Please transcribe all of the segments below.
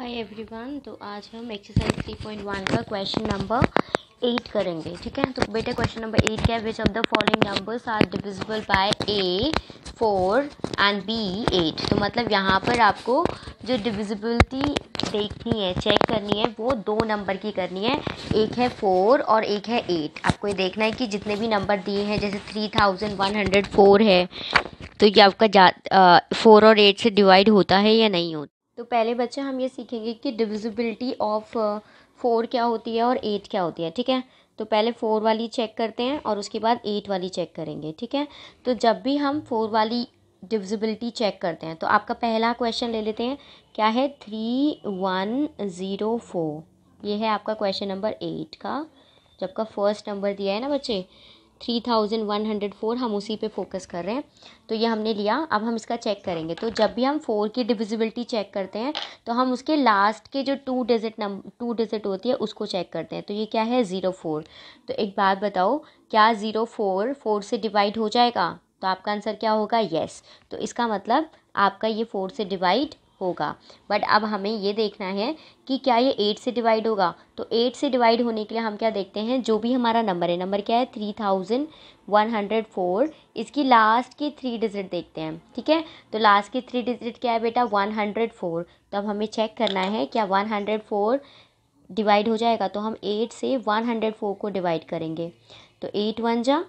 hi everyone तो आज हम एक्सरसाइज 3.1 का क्वेश्चन नंबर एट करेंगे ठीक है तो बेटा क्वेश्चन नंबर एट क्या है which of the following numbers are divisible by A four and B eight तो मतलब यहाँ पर आपको जो डिविजिबिलिटी देखनी है चेक करनी है वो दो नंबर की करनी है एक है फोर और एक है एट आपको ये देखना है कि जितने भी नंबर दिए हैं जैसे three thousand one hundred four है तो ये आपका जा फोर और एट से डिवाइड होता है या नहीं होता तो पहले बच्चे हम ये सीखेंगे कि डिविजिबिलिटी ऑफ फोर क्या होती है और एट क्या होती है ठीक है तो पहले फ़ोर वाली चेक करते हैं और उसके बाद एट वाली चेक करेंगे ठीक है तो जब भी हम फोर वाली डिविजिबिलिटी चेक करते हैं तो आपका पहला क्वेश्चन ले लेते हैं क्या है थ्री वन ज़ीरो फोर ये है आपका क्वेश्चन नंबर एट का जबका फर्स्ट नंबर दिया है ना बच्चे three thousand one hundred four हम उसी पे फोकस कर रहे हैं तो ये हमने लिया अब हम इसका चेक करेंगे तो जब भी हम फोर की डिविजिबिलिटी चेक करते हैं तो हम उसके लास्ट के जो two digit number two digit होती है उसको चेक करते हैं तो ये क्या है ज़ीरो फोर तो एक बात बताओ क्या ज़ीरो फोर फोर से डिवाइड हो जाएगा तो आपका आंसर क्या होगा येस तो इसका मतलब आपका ये फोर से डिवाइड होगा बट अब हमें ये देखना है कि क्या ये एट से डिवाइड होगा तो एट से डिवाइड होने के लिए हम क्या देखते हैं जो भी हमारा नंबर है नंबर क्या है three thousand one hundred four इसकी लास्ट के थ्री डिजिट देखते हैं ठीक है तो लास्ट के थ्री डिजिट क्या है बेटा वन हंड्रेड फोर तो अब हमें चेक करना है क्या वन हंड्रेड फोर डिवाइड हो जाएगा तो हम एट से वन हंड्रेड फोर को डिवाइड करेंगे तो एट वन जा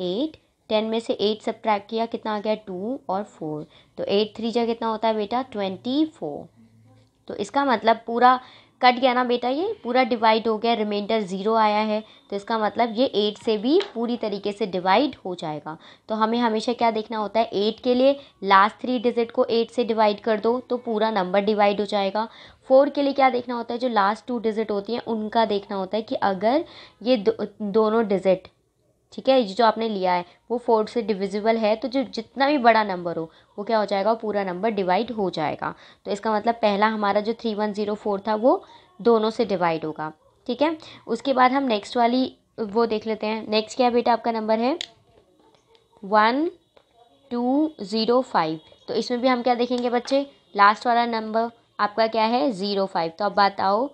एट टेन में से एट सब किया कितना आ गया टू और फोर तो एट थ्री जगह कितना होता है बेटा ट्वेंटी फोर तो इसका मतलब पूरा कट गया ना बेटा ये पूरा डिवाइड हो गया रिमाइंडर ज़ीरो आया है तो इसका मतलब ये एट से भी पूरी तरीके से डिवाइड हो जाएगा तो हमें हमेशा क्या देखना होता है एट के लिए लास्ट थ्री डिजिट को एट से डिवाइड कर दो तो पूरा नंबर डिवाइड हो जाएगा फोर के लिए क्या देखना होता है जो लास्ट टू डिजिट होती हैं उनका देखना होता है कि अगर ये दो, दोनों डिजिट ठीक है जो आपने लिया है वो फोर से डिविजिबल है तो जो जितना भी बड़ा नंबर हो वो क्या हो जाएगा वो पूरा नंबर डिवाइड हो जाएगा तो इसका मतलब पहला हमारा जो थ्री वन ज़ीरो फोर था वो दोनों से डिवाइड होगा ठीक है उसके बाद हम नेक्स्ट वाली वो देख लेते हैं नेक्स्ट क्या बेटा आपका नंबर है वन टू ज़ीरो फाइव तो इसमें भी हम क्या देखेंगे बच्चे लास्ट वाला नंबर आपका क्या है ज़ीरो फाइव तो अब बताओ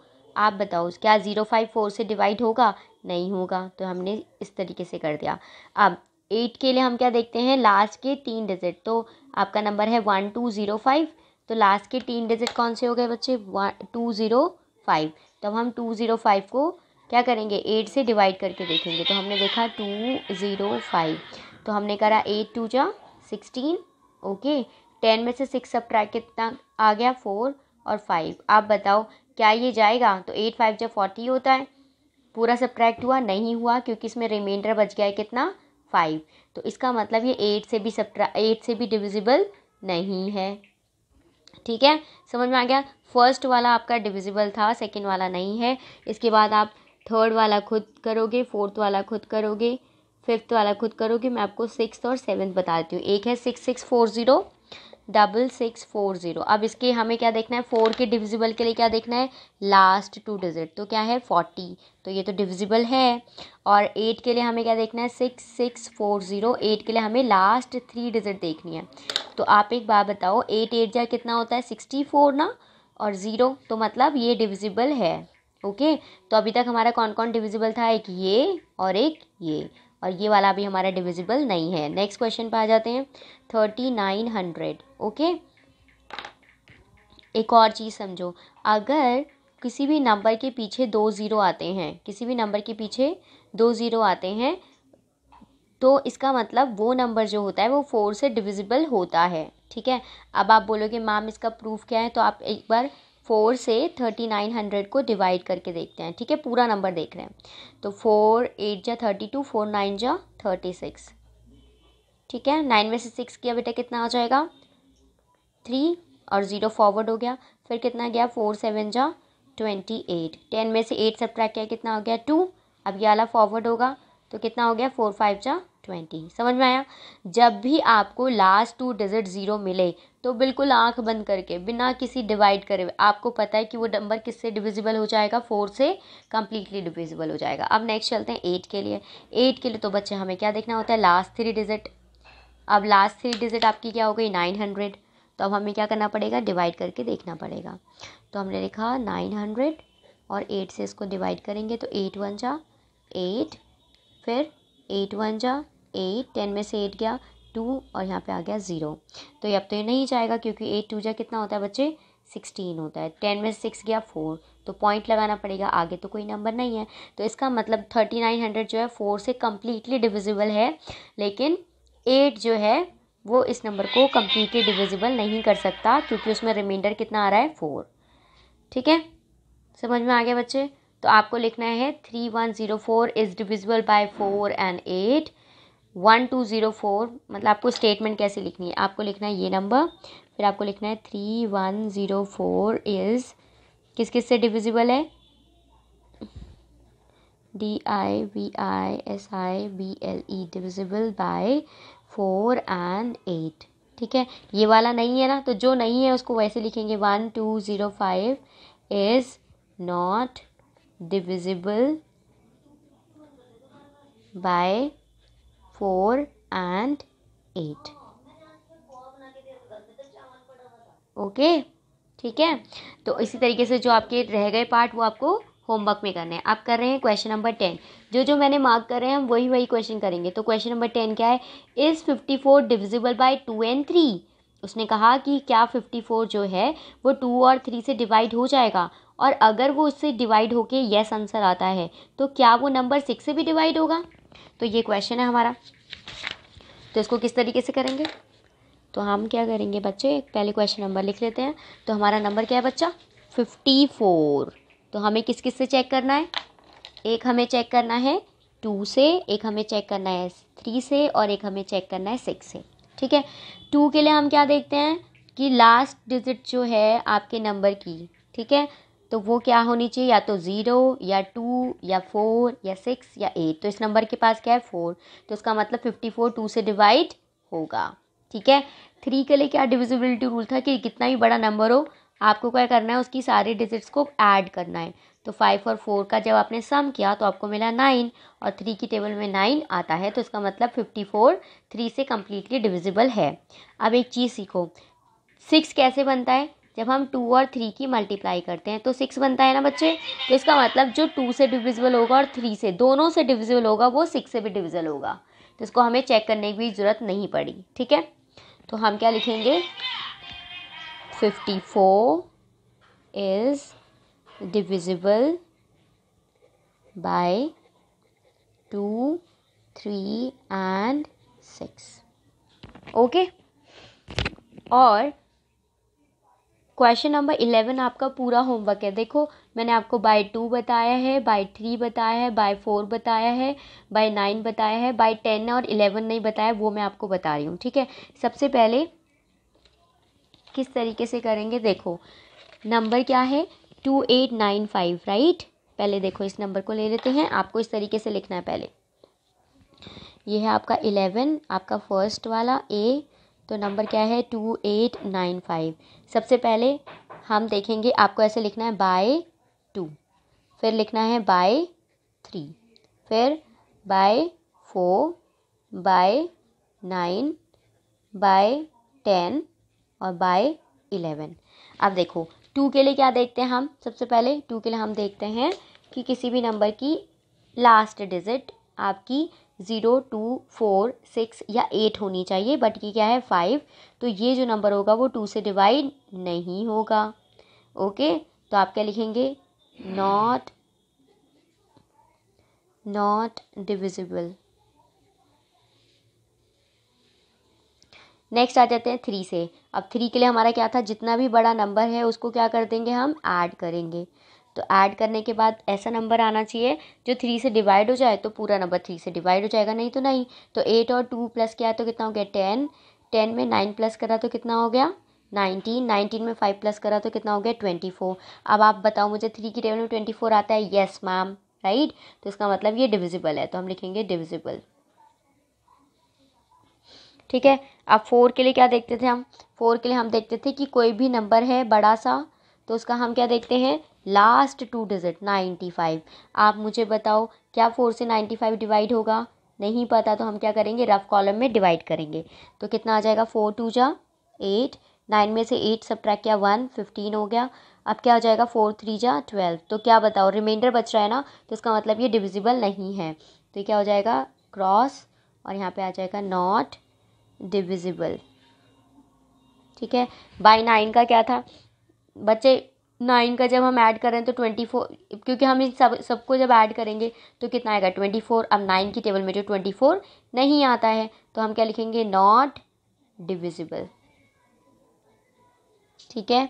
आप बताओ क्या ज़ीरो फाइव फोर से डिवाइड होगा नहीं होगा तो हमने इस तरीके से कर दिया अब एट के लिए हम क्या देखते हैं लास्ट के तीन डिजिट तो आपका नंबर है वन टू ज़ीरो फाइव तो लास्ट के तीन डिजिट कौन से हो गए बच्चे वन टू ज़ीरो फाइव तो हम टू ज़ीरो फाइव को क्या करेंगे एट से डिवाइड करके देखेंगे तो हमने देखा टू ज़ीरो फाइव तो हमने करा एट टू जा सिक्सटीन ओके टेन में से सिक्स सब कितना आ गया फोर और फाइव आप बताओ क्या ये जाएगा तो एट फाइव जब फोर्टी होता है पूरा सब्ट्रैक्ट हुआ नहीं हुआ क्योंकि इसमें रिमाइंडर बच गया है कितना फाइव तो इसका मतलब ये एट से भी सब्ट्रा एट से भी डिविजिबल नहीं है ठीक है समझ में आ गया फर्स्ट वाला आपका डिविजिबल था सेकेंड वाला नहीं है इसके बाद आप थर्ड वाला खुद करोगे फोर्थ वाला खुद करोगे फिफ्थ वाला खुद करोगे मैं आपको सिक्स और सेवन्थ बताती हूँ एक है six six four zero double six four zero अब इसके हमें क्या देखना है फोर के डिविजिबल के लिए क्या देखना है लास्ट टू डिजिट तो क्या है फोर्टी तो ये तो डिविजिबल है और एट के लिए हमें क्या देखना है six six four zero eight के लिए हमें लास्ट थ्री डिजिट देखनी है तो आप एक बात बताओ एट एट जहाँ कितना होता है सिक्सटी फोर ना और ज़ीरो तो मतलब ये डिविजिबल है ओके तो अभी तक हमारा कौन कौन डिविजिबल था एक ये और एक ये और ये वाला भी हमारा डिविजिबल नहीं है नेक्स्ट क्वेश्चन पर आ जाते हैं थर्टी नाइन हंड्रेड ओके एक और चीज़ समझो अगर किसी भी नंबर के पीछे दो ज़ीरो आते हैं किसी भी नंबर के पीछे दो ज़ीरो आते हैं तो इसका मतलब वो नंबर जो होता है वो फोर से डिविजिबल होता है ठीक है अब आप बोलोगे मैम इसका प्रूफ क्या है तो आप एक बार फोर से थर्टी नाइन हंड्रेड को डिवाइड करके देखते हैं ठीक है पूरा नंबर देख रहे हैं तो फोर एट जा थर्टी टू फोर नाइन जा थर्टी सिक्स ठीक है नाइन में से सिक्स किया बेटा कितना आ जाएगा थ्री और ज़ीरो फॉरवर्ड हो गया फिर कितना गया फोर सेवन जा ट्वेंटी एट टेन में से एट सब किया कितना हो गया टू अब ये वाला फॉरवर्ड होगा तो कितना हो गया फोर फाइव जा ट्वेंटी समझ में आया जब भी आपको लास्ट टू डिजिट ज़ीरो मिले तो बिल्कुल आंख बंद करके बिना किसी डिवाइड करे आपको पता है कि वो नंबर किससे डिविजिबल हो जाएगा फोर से कम्प्लीटली डिविजिबल हो जाएगा अब नेक्स्ट चलते हैं एट के लिए एट के लिए तो बच्चे हमें क्या देखना होता है लास्ट थ्री डिजिट अब लास्ट थ्री डिजिट आपकी क्या हो गई नाइन हंड्रेड तो अब हमें क्या करना पड़ेगा डिवाइड करके देखना पड़ेगा तो हमने लिखा नाइन हंड्रेड और एट से इसको डिवाइड करेंगे तो एट वन जा एट फिर एट वन जा एट टेन में से एट गया टू और यहाँ पे आ गया ज़ीरो तो ये अब तो ये नहीं जाएगा क्योंकि एट टू जा कितना होता है बच्चे सिक्सटीन होता है टेन में सिक्स गया फोर तो पॉइंट लगाना पड़ेगा आगे तो कोई नंबर नहीं है तो इसका मतलब थर्टी नाइन हंड्रेड जो है फोर से कम्प्लीटली डिविजिबल है लेकिन एट जो है वो इस नंबर को कम्प्लीटली डिविजिबल नहीं कर सकता क्योंकि उसमें रिमाइंडर कितना आ रहा है फोर ठीक है समझ में आ गया बच्चे तो आपको लिखना है three one zero four is divisible by four and eight one two zero four मतलब आपको स्टेटमेंट कैसे लिखनी है आपको लिखना है ये नंबर फिर आपको लिखना है three one zero four is किस किस से डिविजिबल है D I V I S I B L E divisible by four and eight ठीक है ये वाला नहीं है ना तो जो नहीं है उसको वैसे लिखेंगे one two zero five is not divisible by four and eight okay ठीक है तो इसी तरीके से जो आपके रह गए पार्ट वो आपको होमवर्क में करना हैं आप कर रहे हैं क्वेश्चन नंबर टेन जो जो मैंने मार्क कर रहे हैं हम वही वही क्वेश्चन करेंगे तो क्वेश्चन नंबर टेन क्या है is fifty four divisible by two and three उसने कहा कि क्या फिफ्टी फोर जो है वो टू और थ्री से डिवाइड हो जाएगा और अगर वो उससे डिवाइड होके यस आंसर आता है तो क्या वो नंबर सिक्स से भी डिवाइड होगा तो ये क्वेश्चन है हमारा तो इसको किस तरीके से करेंगे तो हम क्या करेंगे बच्चे पहले क्वेश्चन नंबर लिख लेते हैं तो हमारा नंबर क्या है बच्चा फिफ्टी फोर तो हमें किस किस से चेक करना है एक हमें चेक करना है टू से एक हमें चेक करना है थ्री से और एक हमें चेक करना है सिक्स से ठीक है टू के लिए हम क्या देखते हैं कि लास्ट डिजिट जो है आपके नंबर की ठीक है तो वो क्या होनी चाहिए या तो ज़ीरो या टू या फोर या सिक्स या एट तो इस नंबर के पास क्या है फोर तो इसका मतलब फिफ्टी फोर टू से डिवाइड होगा ठीक है थ्री के लिए क्या डिविजिबिलिटी रूल था कि कितना भी बड़ा नंबर हो आपको क्या करना है उसकी सारी डिजिट्स को ऐड करना है तो फाइव और फोर का जब आपने सम किया तो आपको मिला नाइन और थ्री की टेबल में नाइन आता है तो इसका मतलब फिफ्टी फोर थ्री से कम्प्लीटली डिविजिबल है अब एक चीज़ सीखो सिक्स कैसे बनता है जब हम टू और थ्री की मल्टीप्लाई करते हैं तो सिक्स बनता है ना बच्चे तो इसका मतलब जो टू से डिविजिबल होगा और थ्री से दोनों से डिविजिबल होगा वो सिक्स से भी डिविजिबल होगा तो इसको हमें चेक करने की भी ज़रूरत नहीं पड़ी ठीक है तो हम क्या लिखेंगे 54 is divisible by 2 3 and 6 okay और क्वेश्चन नंबर इलेवन आपका पूरा होमवर्क है देखो मैंने आपको बाय टू बताया है बाय थ्री बताया है बाय फोर बताया है बाय नाइन बताया है बाय टेन और इलेवन नहीं बताया वो मैं आपको बता रही हूँ ठीक है सबसे पहले किस तरीके से करेंगे देखो नंबर क्या है two eight nine five right पहले देखो इस नंबर को ले लेते हैं आपको इस तरीके से लिखना है पहले ये है आपका इलेवन आपका फर्स्ट वाला ए तो नंबर क्या है टू एट नाइन फाइव सबसे पहले हम देखेंगे आपको ऐसे लिखना है बाय टू फिर लिखना है बाय थ्री फिर by four by nine by ten और बाय इलेवन अब देखो टू के लिए क्या देखते हैं हम सबसे पहले टू के लिए हम देखते हैं कि किसी भी नंबर की लास्ट डिजिट आपकी ज़ीरो टू फोर सिक्स या एट होनी चाहिए बट ये क्या है फाइव तो ये जो नंबर होगा वो टू से डिवाइड नहीं होगा ओके तो आप क्या लिखेंगे नॉट नॉट डिविजिबल नेक्स्ट आ जाते हैं थ्री से अब थ्री के लिए हमारा क्या था जितना भी बड़ा नंबर है उसको क्या कर देंगे हम ऐड करेंगे तो ऐड करने के बाद ऐसा नंबर आना चाहिए जो थ्री से डिवाइड हो जाए तो पूरा नंबर थ्री से डिवाइड हो जाएगा नहीं तो नहीं तो एट और टू प्लस किया तो कितना हो गया टेन टेन में नाइन प्लस करा तो कितना हो गया नाइनटीन नाइनटीन में फाइव प्लस करा तो कितना हो गया ट्वेंटी फोर अब आप बताओ मुझे थ्री की टेबल में ट्वेंटी फोर आता है येस मैम राइट तो इसका मतलब ये डिविजिबल है तो हम लिखेंगे डिविजिबल ठीक है अब फोर के लिए क्या देखते थे हम फोर के लिए हम देखते थे कि कोई भी नंबर है बड़ा सा तो उसका हम क्या देखते हैं last two digit ninety five आप मुझे बताओ क्या फोर से नाइन्टी फाइव डिवाइड होगा नहीं पता तो हम क्या करेंगे रफ कॉलम में डिवाइड करेंगे तो कितना आ जाएगा फोर टू जा एट नाइन में से एट सब ट्रैक किया वन फिफ्टीन हो गया अब क्या हो जाएगा फोर थ्री जा ट्वेल्व तो क्या बताओ रिमाइंडर बच रहा है ना तो इसका मतलब ये डिविजिबल नहीं है तो ये क्या हो जाएगा क्रॉस और यहाँ पे आ जाएगा नॉट डिविजिबल ठीक है बाई नाइन का क्या था बच्चे नाइन का जब हम ऐड करें तो ट्वेंटी फोर क्योंकि हम इन सब सबको जब ऐड करेंगे तो कितना आएगा ट्वेंटी फोर अब नाइन की टेबल में जो ट्वेंटी फोर नहीं आता है तो हम क्या लिखेंगे नॉट डिविजिबल ठीक है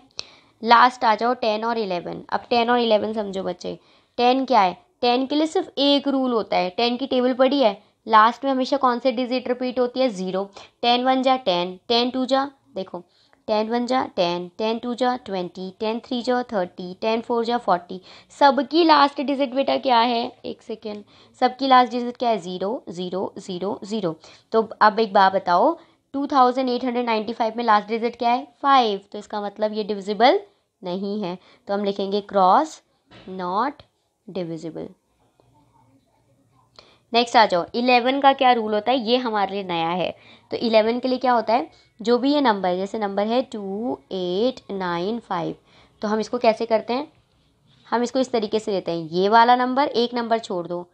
लास्ट आ जाओ टेन और इलेवन अब टेन और इलेवन समझो बच्चे टेन क्या है टेन के लिए सिर्फ एक रूल होता है टेन की टेबल पड़ी है लास्ट में हमेशा कौन से डिजिट रिपीट होती है ज़ीरो टेन वन जा टेन टेन टू जा देखो टेन वन जा टेन टेन टू जा ट्वेंटी टेन थ्री जा थर्टी टेन फोर जा फोर्टी सबकी लास्ट डिजिट बेटा क्या है एक सेकेंड सबकी लास्ट डिजिट क्या है ज़ीरो ज़ीरो ज़ीरो ज़ीरो तो अब एक बार बताओ two thousand eight hundred ninety five में लास्ट डिजिट क्या है फाइव तो इसका मतलब ये डिविजिबल नहीं है तो हम लिखेंगे क्रॉस नॉट डिविजिबल नेक्स्ट आ जाओ इलेवन का क्या रूल होता है ये हमारे लिए नया है तो इलेवन के लिए क्या होता है जो भी ये नंबर है जैसे नंबर है टू एट नाइन फाइव तो हम इसको कैसे करते हैं हम इसको इस तरीके से लेते हैं ये वाला नंबर एक नंबर छोड़ दो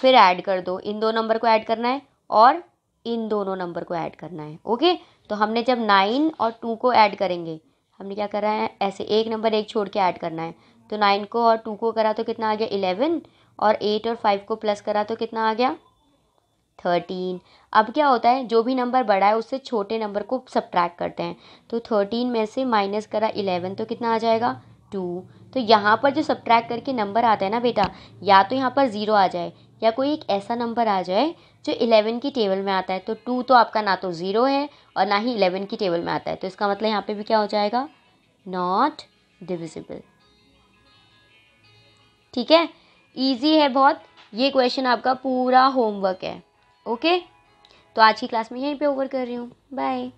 फिर ऐड कर दो इन दो नंबर को ऐड करना है और इन दोनों नंबर को ऐड करना है ओके तो हमने जब नाइन और टू को ऐड करेंगे हमने क्या करा है ऐसे एक नंबर एक छोड़ के ऐड करना है तो नाइन को और टू को करा तो कितना आ गया इलेवन और एट और फाइव को प्लस करा तो कितना आ गया थर्टीन अब क्या होता है जो भी नंबर बड़ा है उससे छोटे नंबर को सब्ट्रैक्ट करते हैं तो थर्टीन में से माइनस करा इलेवन तो कितना आ जाएगा टू तो यहाँ पर जो सब्ट्रैक्ट करके नंबर आता है ना बेटा या तो यहाँ पर ज़ीरो आ जाए या कोई एक ऐसा नंबर आ जाए जो इलेवन की टेबल में आता है तो टू तो आपका ना तो ज़ीरो है और ना ही इलेवन की टेबल में आता है तो इसका मतलब यहाँ पर भी क्या हो जाएगा नॉट डिविजिबल ठीक है ईजी है बहुत ये क्वेश्चन आपका पूरा होमवर्क है ओके तो आज की क्लास में यहीं पे ओवर कर रही हूँ बाय